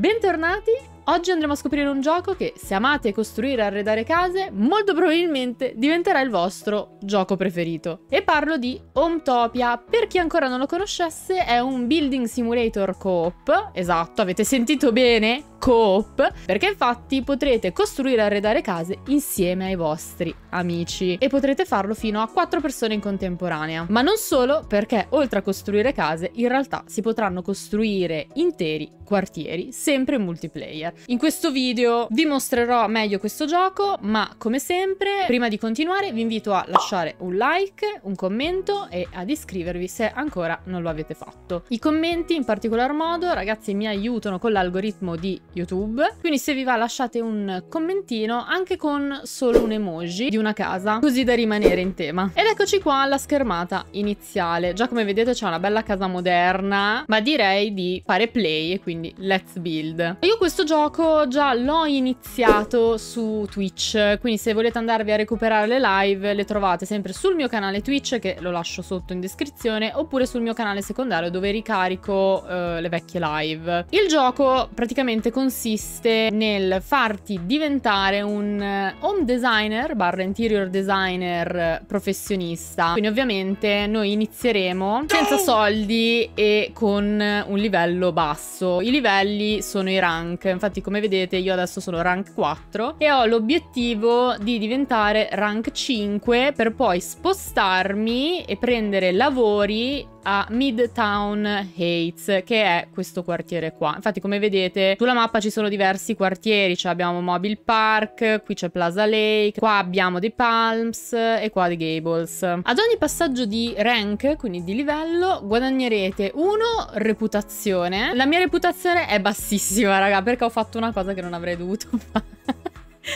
Bentornati! Oggi andremo a scoprire un gioco che, se amate costruire e arredare case, molto probabilmente diventerà il vostro gioco preferito. E parlo di Hometopia. Per chi ancora non lo conoscesse, è un building simulator co-op. Esatto, avete sentito bene? coop, perché infatti potrete costruire e arredare case insieme ai vostri amici e potrete farlo fino a 4 persone in contemporanea. Ma non solo, perché oltre a costruire case, in realtà si potranno costruire interi quartieri, sempre multiplayer. In questo video vi mostrerò meglio questo gioco, ma come sempre, prima di continuare vi invito a lasciare un like, un commento e ad iscrivervi se ancora non lo avete fatto. I commenti in particolar modo, ragazzi, mi aiutano con l'algoritmo di YouTube, quindi se vi va lasciate un commentino anche con solo un emoji di una casa, così da rimanere in tema. Ed eccoci qua alla schermata iniziale. Già come vedete c'è una bella casa moderna, ma direi di fare play e quindi quindi let's build. Io questo gioco già l'ho iniziato su Twitch, quindi se volete andarvi a recuperare le live le trovate sempre sul mio canale Twitch, che lo lascio sotto in descrizione, oppure sul mio canale secondario dove ricarico eh, le vecchie live. Il gioco praticamente consiste nel farti diventare un eh, home designer barra interior designer professionista, quindi ovviamente noi inizieremo senza soldi e con un livello basso i livelli sono i rank. Infatti come vedete io adesso sono rank 4 e ho l'obiettivo di diventare rank 5 per poi spostarmi e prendere lavori a Midtown Heights, che è questo quartiere qua. Infatti, come vedete, sulla mappa ci sono diversi quartieri. Cioè abbiamo Mobile Park, qui c'è Plaza Lake, qua abbiamo The Palms e qua The Gables. Ad ogni passaggio di rank, quindi di livello, guadagnerete uno, reputazione. La mia reputazione è bassissima, raga, perché ho fatto una cosa che non avrei dovuto fare.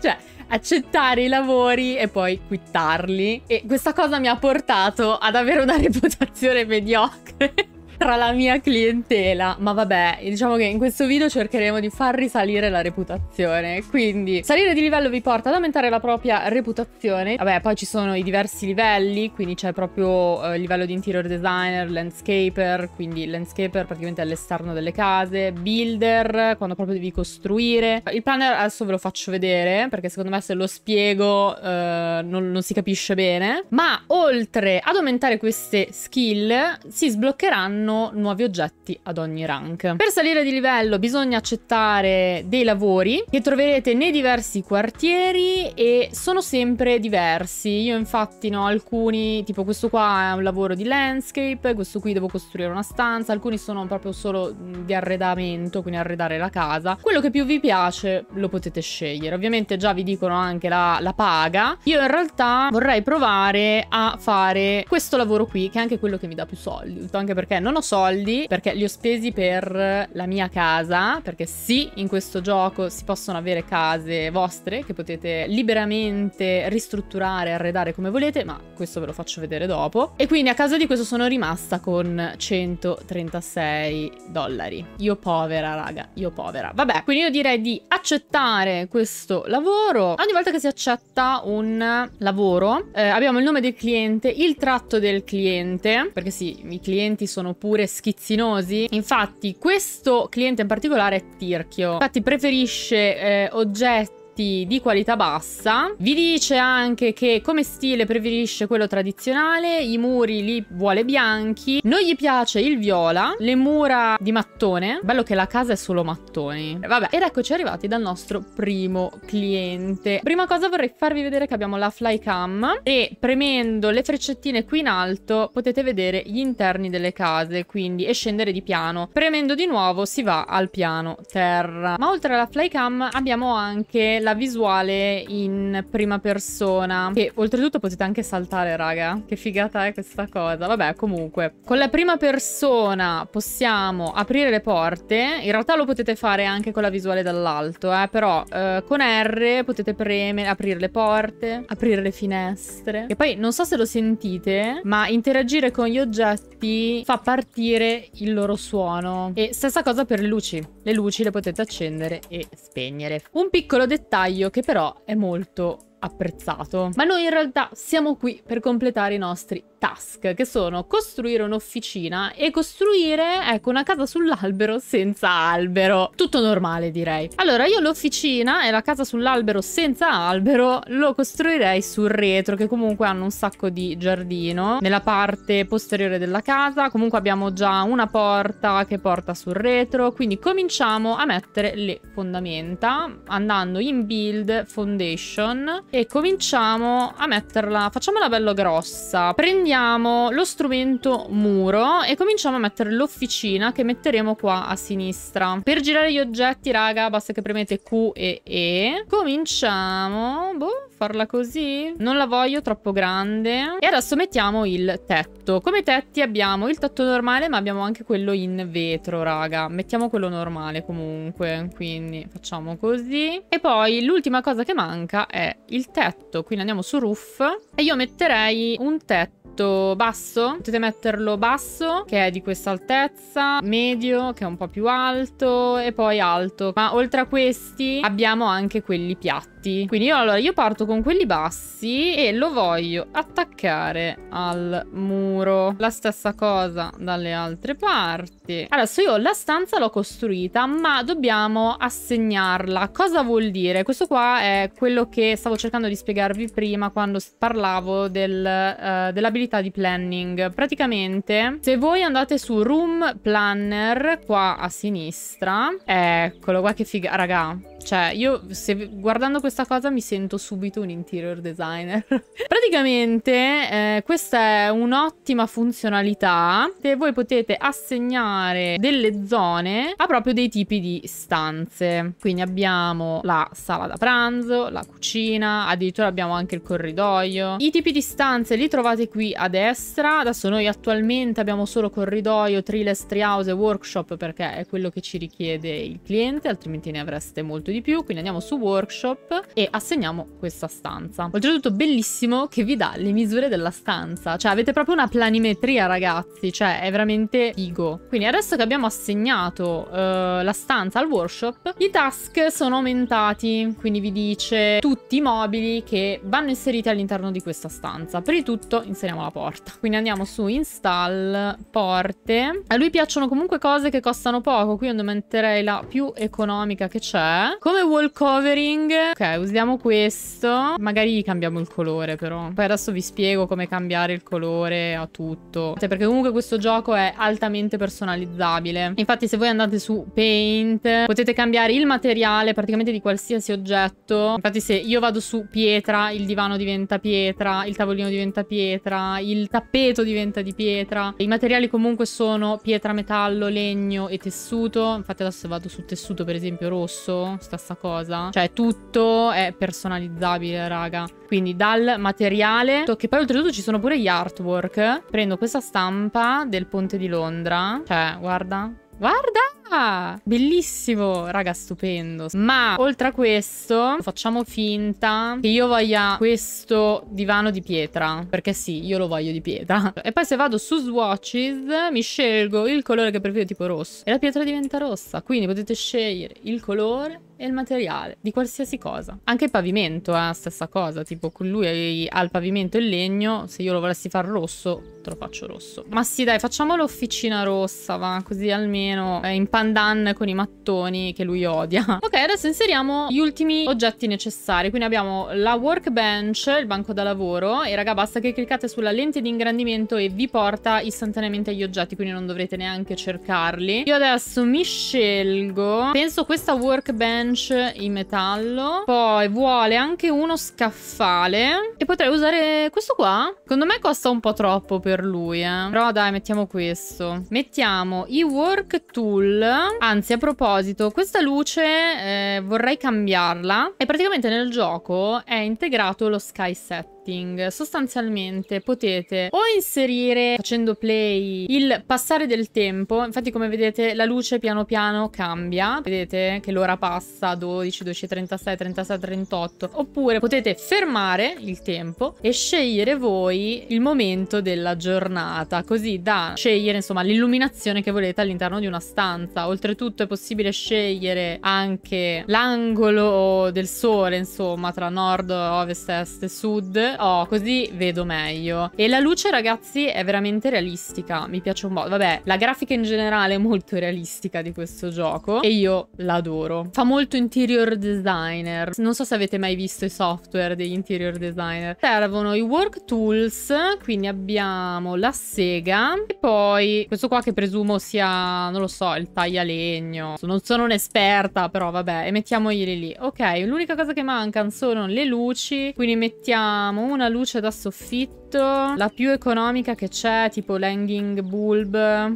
cioè accettare i lavori e poi quittarli. E questa cosa mi ha portato ad avere una reputazione mediocre tra la mia clientela. Ma vabbè, diciamo che in questo video cercheremo di far risalire la reputazione. Quindi salire di livello vi porta ad aumentare la propria reputazione. Vabbè, poi ci sono i diversi livelli, quindi c'è proprio eh, livello di interior designer, landscaper, quindi landscaper praticamente all'esterno delle case, builder, quando proprio devi costruire. Il planner adesso ve lo faccio vedere, perché secondo me se lo spiego eh, non, non si capisce bene. Ma oltre ad aumentare queste skill, si sbloccheranno danno nuovi oggetti ad ogni rank. Per salire di livello bisogna accettare dei lavori che troverete nei diversi quartieri e sono sempre diversi. Io infatti ne ho alcuni, tipo questo qua è un lavoro di landscape, questo qui devo costruire una stanza, alcuni sono proprio solo di arredamento, quindi arredare la casa. Quello che più vi piace lo potete scegliere. Ovviamente già vi dicono anche la, la paga. Io in realtà vorrei provare a fare questo lavoro qui, che è anche quello che mi dà più soldi, anche perché non non ho soldi perché li ho spesi per la mia casa, perché sì, in questo gioco si possono avere case vostre che potete liberamente ristrutturare, arredare come volete, ma questo ve lo faccio vedere dopo. E quindi a causa di questo sono rimasta con 136 dollari. Io povera, raga, io povera. Vabbè, quindi io direi di accettare questo lavoro. Ogni volta che si accetta un lavoro, eh, abbiamo il nome del cliente, il tratto del cliente, perché sì, i clienti sono oppure schizzinosi. Infatti questo cliente in particolare è tirchio, infatti preferisce eh, oggetti prodotti di qualità bassa. Vi dice anche che come stile preferisce quello tradizionale, i muri li vuole bianchi, non gli piace il viola, le mura di mattone, bello che la casa è solo mattoni. Vabbè, ed eccoci arrivati dal nostro primo cliente. Prima cosa vorrei farvi vedere che abbiamo la flycam e premendo le freccettine qui in alto potete vedere gli interni delle case, quindi e scendere di piano. Premendo di nuovo si va al piano terra. Ma oltre alla flycam abbiamo anche la visuale in prima persona. E oltretutto potete anche saltare, raga. Che figata è questa cosa. Vabbè, comunque. Con la prima persona possiamo aprire le porte. In realtà lo potete fare anche con la visuale dall'alto, eh. Però eh, con R potete premere, aprire le porte, aprire le finestre. E poi non so se lo sentite, ma interagire con gli oggetti fa partire il loro suono. E stessa cosa per le luci. Le luci le potete accendere e spegnere. Un piccolo dettaglio dettaglio che però è molto apprezzato. Ma noi in realtà siamo qui per completare i nostri task, che sono costruire un'officina e costruire, ecco, una casa sull'albero senza albero. Tutto normale, direi. Allora, io l'officina e la casa sull'albero senza albero lo costruirei sul retro, che comunque hanno un sacco di giardino. Nella parte posteriore della casa, comunque abbiamo già una porta che porta sul retro, quindi cominciamo a mettere le fondamenta andando in build foundation e cominciamo a metterla, facciamola bello grossa. Prendiamo lo strumento muro e cominciamo a mettere l'officina che metteremo qua a sinistra. Per girare gli oggetti, raga, basta che premete Q e E. Cominciamo... Boh, farla così. Non la voglio troppo grande. E adesso mettiamo il tetto. Come tetti abbiamo il tetto normale, ma abbiamo anche quello in vetro, raga. Mettiamo quello normale comunque. Quindi facciamo così. E poi l'ultima cosa che manca è il tetto. Quindi andiamo su roof. E io metterei un tetto metto basso, potete metterlo basso che è di questa altezza, medio che è un po' più alto e poi alto, ma oltre a questi abbiamo anche quelli piatti. Quindi io, allora, io parto con quelli bassi e lo voglio attaccare al muro. La stessa cosa dalle altre parti. Adesso io la stanza l'ho costruita, ma dobbiamo assegnarla. Cosa vuol dire? Questo qua è quello che stavo cercando di spiegarvi prima quando parlavo del, uh, dell'abilità possibilità di planning. Praticamente, se voi andate su Room Planner, qua a sinistra, eccolo qua che figa, raga, cioè, io se, guardando questa cosa mi sento subito un interior designer. Praticamente eh, questa è un'ottima funzionalità che voi potete assegnare delle zone a proprio dei tipi di stanze. Quindi abbiamo la sala da pranzo, la cucina, addirittura abbiamo anche il corridoio. I tipi di stanze li trovate qui a destra. Adesso noi attualmente abbiamo solo corridoio, triles, treehouse e workshop perché è quello che ci richiede il cliente, altrimenti ne avreste molto di più. Quindi andiamo su workshop e assegniamo questa stanza. Oltretutto bellissimo che vi dà le misure della stanza. Cioè avete proprio una planimetria ragazzi, cioè è veramente figo. Quindi adesso che abbiamo assegnato uh, la stanza al workshop, i task sono aumentati. Quindi vi dice tutti i mobili che vanno inseriti all'interno di questa stanza. Prima di tutto inseriamo la porta. Quindi andiamo su install, porte. A lui piacciono comunque cose che costano poco, quindi aumenterei la più economica che c'è. Come wall covering, ok, usiamo questo. Magari cambiamo il colore però. Poi adesso vi spiego come cambiare il colore a tutto. perché comunque questo gioco è altamente personalizzabile. Infatti se voi andate su Paint potete cambiare il materiale praticamente di qualsiasi oggetto. Infatti se io vado su pietra, il divano diventa pietra, il tavolino diventa pietra, il tappeto diventa di pietra. I materiali comunque sono pietra, metallo, legno e tessuto. Infatti adesso vado sul tessuto per esempio rosso, stessa cosa. Cioè tutto è personalizzabile raga. Quindi dal materiale, che poi oltretutto ci sono pure gli artwork. Prendo questa stampa del ponte di Londra. Cioè guarda, guarda! Ah, bellissimo, raga, stupendo. Ma oltre a questo, facciamo finta che io voglia questo divano di pietra. Perché sì, io lo voglio di pietra. E poi se vado su Swatches, mi scelgo il colore che preferisco, tipo rosso. E la pietra diventa rossa. Quindi potete scegliere il colore e il materiale di qualsiasi cosa. Anche il pavimento è eh, stessa cosa. Tipo, lui ha il pavimento e il legno. Se io lo volessi far rosso, te lo faccio rosso. Ma sì, dai, facciamo l'officina rossa, va. Così almeno è importante pandan con i mattoni che lui odia. Ok, adesso inseriamo gli ultimi oggetti necessari. Quindi abbiamo la workbench, il banco da lavoro. E raga, basta che cliccate sulla lente di ingrandimento e vi porta istantaneamente gli oggetti. Quindi non dovrete neanche cercarli. Io adesso mi scelgo, penso questa workbench in metallo. Poi vuole anche uno scaffale. E potrei usare questo qua. Secondo me costa un po' troppo per lui, eh. Però dai, mettiamo questo. Mettiamo i work tool Anzi, a proposito, questa luce eh, vorrei cambiarla. E praticamente nel gioco è integrato lo sky set setting sostanzialmente potete o inserire facendo play il passare del tempo, infatti come vedete la luce piano piano cambia, vedete che l'ora passa 12, 12, 36, 36, 38, oppure potete fermare il tempo e scegliere voi il momento della giornata, così da scegliere insomma l'illuminazione che volete all'interno di una stanza, oltretutto è possibile scegliere anche l'angolo del sole insomma tra nord, ovest, est e sud Oh, così vedo meglio. E la luce, ragazzi, è veramente realistica. Mi piace un po'. Vabbè, la grafica in generale è molto realistica di questo gioco. E io l'adoro. Fa molto interior designer. Non so se avete mai visto i software degli interior designer. Servono i work tools. Quindi abbiamo la sega. E poi questo qua che presumo sia, non lo so, il taglialegno. Non sono un'esperta, però vabbè. E mettiamoglieli lì. Ok, l'unica cosa che mancano sono le luci. Quindi mettiamo una luce da soffitto, la più economica che c'è, tipo Langing Bulb,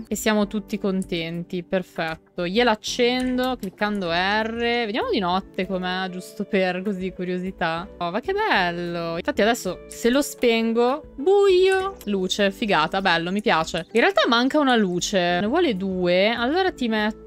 e siamo tutti contenti, perfetto. Gliela accendo cliccando R, vediamo di notte com'è, giusto per così curiosità. Oh, ma che bello! Infatti adesso se lo spengo, buio, luce, figata, bello, mi piace. In realtà manca una luce, ne vuole due, allora ti metto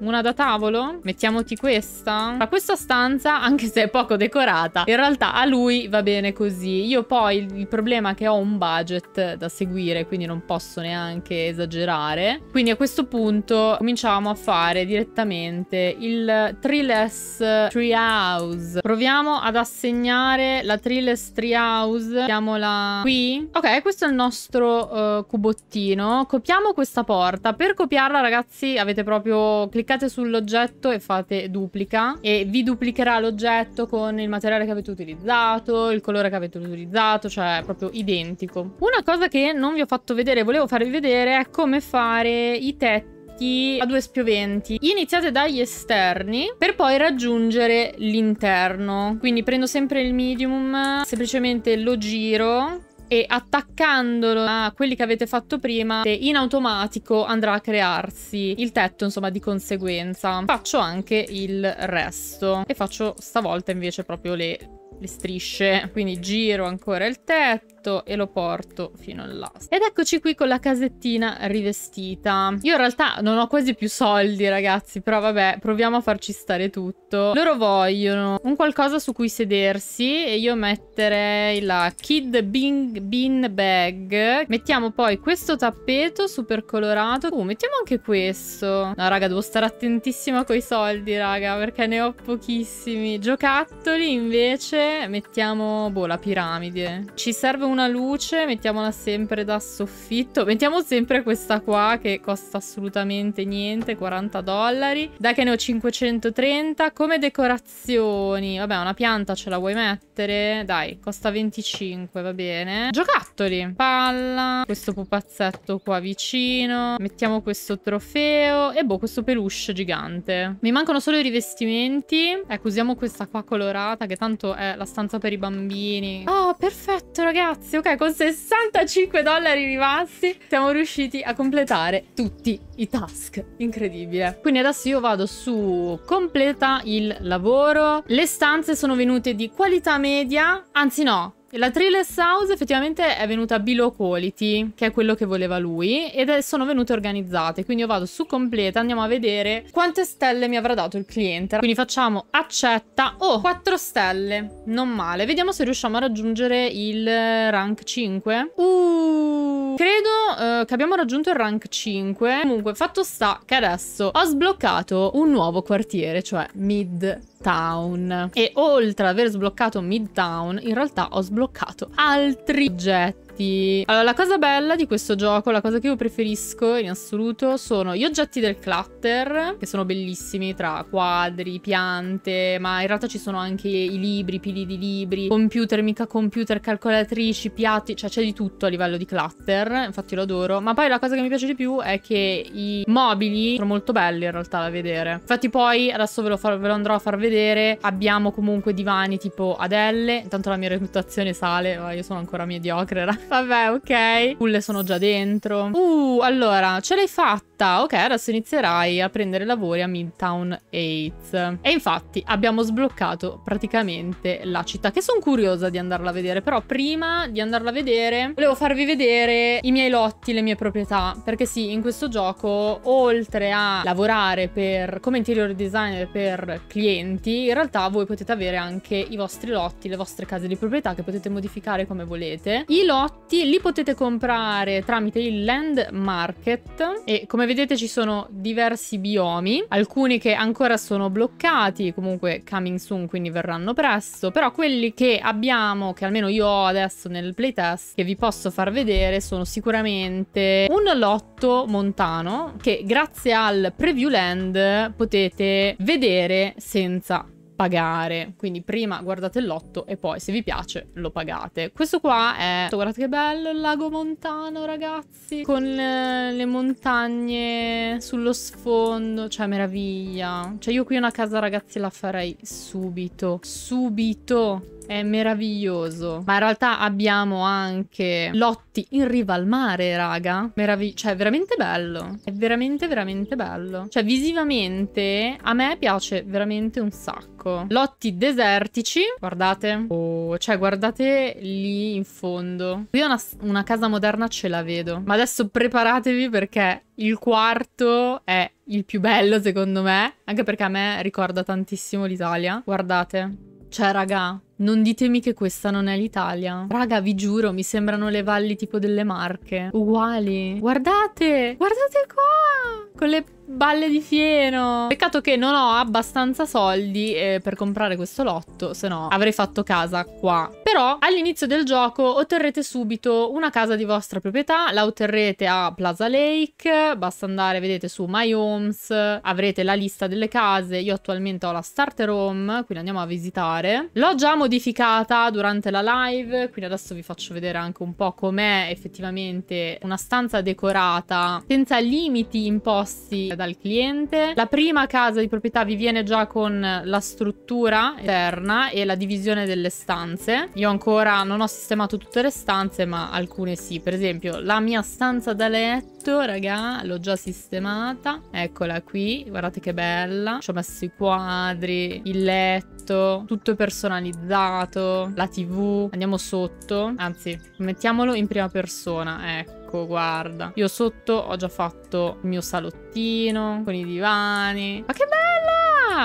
una da tavolo. Mettiamoti questa. Ma questa stanza, anche se è poco decorata, in realtà a lui va bene così. Io poi il, problema è che ho un budget da seguire, quindi non posso neanche esagerare. Quindi a questo punto cominciamo a fare direttamente il Triless Treehouse. Proviamo ad assegnare la Triless Treehouse. Mettiamola qui. Ok, questo è il nostro uh, cubottino. Copiamo questa porta. Per copiarla, ragazzi, avete proprio cliccate sull'oggetto e fate duplica e vi duplicherà l'oggetto con il materiale che avete utilizzato, il colore che avete utilizzato, cioè proprio identico. Una cosa che non vi ho fatto vedere, volevo farvi vedere, è come fare i tetti a due spioventi. Iniziate dagli esterni per poi raggiungere l'interno. Quindi prendo sempre il medium, semplicemente lo giro e attaccandolo a quelli che avete fatto prima in automatico andrà a crearsi il tetto insomma di conseguenza faccio anche il resto e faccio stavolta invece proprio le, le strisce quindi giro ancora il tetto metto e lo porto fino là. Ed eccoci qui con la casettina rivestita. Io in realtà non ho quasi più soldi, ragazzi, però vabbè, proviamo a farci stare tutto. Loro vogliono un qualcosa su cui sedersi e io metterei la Kid Bing Bean Bag. Mettiamo poi questo tappeto super colorato. Uh, mettiamo anche questo. No, raga, devo stare attentissima coi soldi, raga, perché ne ho pochissimi. Giocattoli, invece, mettiamo, boh, la piramide. Ci serve una luce, mettiamola sempre da soffitto. Mettiamo sempre questa qua che costa assolutamente niente, 40 dollari. Dai che ne ho 530. Come decorazioni? Vabbè, una pianta ce la vuoi mettere? Dai, costa 25, va bene. Giocattoli, palla, questo pupazzetto qua vicino. Mettiamo questo trofeo e boh, questo peluche gigante. Mi mancano solo i rivestimenti. Ecco, usiamo questa qua colorata che tanto è la stanza per i bambini. Oh, perfetto ragazzi grazie. Ok, con 65 dollari rimasti siamo riusciti a completare tutti i task. Incredibile. Quindi adesso io vado su completa il lavoro. Le stanze sono venute di qualità media, anzi no, la Thrillers House effettivamente è venuta below quality, che è quello che voleva lui, ed è, sono venute organizzate. Quindi io vado su completa, andiamo a vedere quante stelle mi avrà dato il cliente. Quindi facciamo accetta. Oh, 4 stelle. Non male. Vediamo se riusciamo a raggiungere il rank 5. Uh, credo uh, che abbiamo raggiunto il rank 5. Comunque, fatto sta che adesso ho sbloccato un nuovo quartiere, cioè Mid Midtown. E oltre ad aver sbloccato Midtown, in realtà ho sbloccato altri oggetti oggetti. Allora, la cosa bella di questo gioco, la cosa che io preferisco in assoluto, sono gli oggetti del clutter, che sono bellissimi, tra quadri, piante, ma in realtà ci sono anche i libri, pili di libri, computer, mica computer, calcolatrici, piatti, cioè c'è di tutto a livello di clutter, infatti lo adoro. Ma poi la cosa che mi piace di più è che i mobili sono molto belli in realtà da vedere. Infatti poi, adesso ve lo, far, ve lo andrò a far vedere, abbiamo comunque divani tipo Adelle, intanto la mia reputazione sale, io sono ancora mediocre, ragazzi. Vabbè, ok. Pulle sono già dentro. Uh, allora, ce l'hai fatta. Ok, adesso inizierai a prendere lavori a Midtown 8. E infatti abbiamo sbloccato praticamente la città, che sono curiosa di andarla a vedere. Però prima di andarla a vedere, volevo farvi vedere i miei lotti, le mie proprietà. Perché sì, in questo gioco, oltre a lavorare per, come interior designer per clienti, in realtà voi potete avere anche i vostri lotti, le vostre case di proprietà che potete modificare come volete. I lotti li potete comprare tramite il Land Market e come vedete ci sono diversi biomi, alcuni che ancora sono bloccati, comunque coming soon, quindi verranno presto, però quelli che abbiamo, che almeno io ho adesso nel playtest, che vi posso far vedere, sono sicuramente un lotto montano che grazie al preview land potete vedere senza pagare. Quindi prima guardate il lotto e poi se vi piace lo pagate. Questo qua è, guardate che bello, il lago montano ragazzi, con le, eh, le montagne sullo sfondo, cioè meraviglia. Cioè io qui una casa ragazzi la farei subito, subito. È meraviglioso. Ma in realtà abbiamo anche lotti in riva al mare, raga. Meravig cioè, è veramente bello. È veramente, veramente bello. Cioè, visivamente a me piace veramente un sacco. Lotti desertici. Guardate. Oh, cioè, guardate lì in fondo. Qui una, una casa moderna ce la vedo. Ma adesso preparatevi perché il quarto è il più bello, secondo me. Anche perché a me ricorda tantissimo l'Italia. Guardate. Cioè, raga, non ditemi che questa non è l'Italia. Raga, vi giuro, mi sembrano le valli tipo delle Marche. Uguali. Guardate! Guardate qua! Con le Balle di fieno. Peccato che non ho abbastanza soldi eh, per comprare questo lotto, se no avrei fatto casa qua. Però all'inizio del gioco otterrete subito una casa di vostra proprietà, la otterrete a Plaza Lake, basta andare, vedete, su My Homes, avrete la lista delle case, io attualmente ho la starter home, quindi andiamo a visitare. L'ho già modificata durante la live, quindi adesso vi faccio vedere anche un po' com'è effettivamente una stanza decorata senza limiti imposti dal cliente. La prima casa di proprietà vi viene già con la struttura esterna e la divisione delle stanze. Io ancora non ho sistemato tutte le stanze, ma alcune sì. Per esempio, la mia stanza da letto, raga, l'ho già sistemata. Eccola qui, guardate che bella. Ci ho messo i quadri, il letto, tutto personalizzato, la tv. Andiamo sotto, anzi, mettiamolo in prima persona, ecco ricco, guarda. Io sotto ho già fatto il mio salottino con i divani. Ma che bello!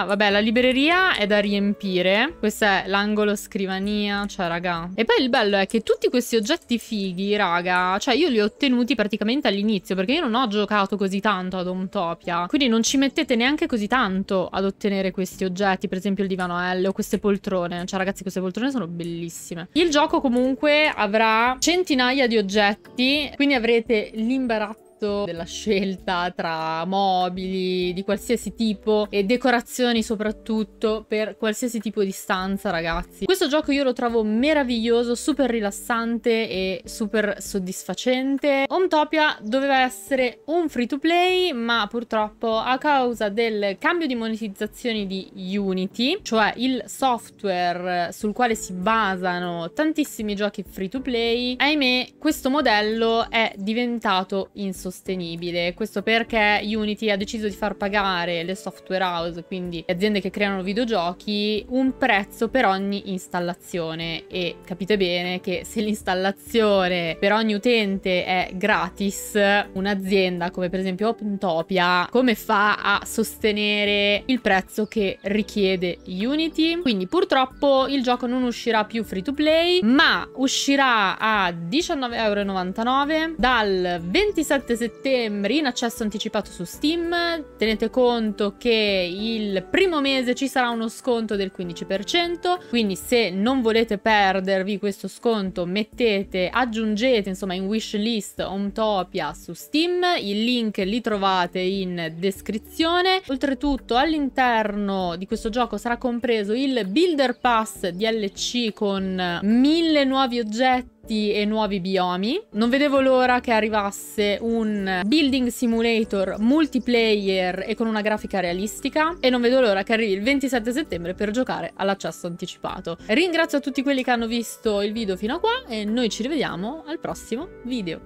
vabbè, la libreria è da riempire. Questo è l'angolo scrivania, cioè, raga. E poi il bello è che tutti questi oggetti fighi, raga, cioè io li ho ottenuti praticamente all'inizio, perché io non ho giocato così tanto ad Omtopia. Quindi non ci mettete neanche così tanto ad ottenere questi oggetti, per esempio il divano L o queste poltrone. Cioè, ragazzi, queste poltrone sono bellissime. Il gioco comunque avrà centinaia di oggetti, quindi avrete l'imbarazzo fatto della scelta tra mobili di qualsiasi tipo e decorazioni soprattutto per qualsiasi tipo di stanza ragazzi. Questo gioco io lo trovo meraviglioso, super rilassante e super soddisfacente. Hometopia doveva essere un free to play ma purtroppo a causa del cambio di monetizzazione di Unity, cioè il software sul quale si basano tantissimi giochi free to play, ahimè questo modello è diventato insostenibile sostenibile. Questo perché Unity ha deciso di far pagare le software house, quindi le aziende che creano videogiochi, un prezzo per ogni installazione. E capite bene che se l'installazione per ogni utente è gratis, un'azienda come per esempio OpenTopia, come fa a sostenere il prezzo che richiede Unity? Quindi purtroppo il gioco non uscirà più free to play, ma uscirà a 19,99 dal 27 7 settembre in accesso anticipato su Steam. Tenete conto che il primo mese ci sarà uno sconto del 15%, quindi se non volete perdervi questo sconto mettete, aggiungete insomma in wishlist Omtopia su Steam, il link li trovate in descrizione. Oltretutto all'interno di questo gioco sarà compreso il Builder Pass DLC con mille nuovi oggetti pianeti e nuovi biomi. Non vedevo l'ora che arrivasse un building simulator multiplayer e con una grafica realistica e non vedo l'ora che arrivi il 27 settembre per giocare all'accesso anticipato. Ringrazio tutti quelli che hanno visto il video fino a qua e noi ci rivediamo al prossimo video.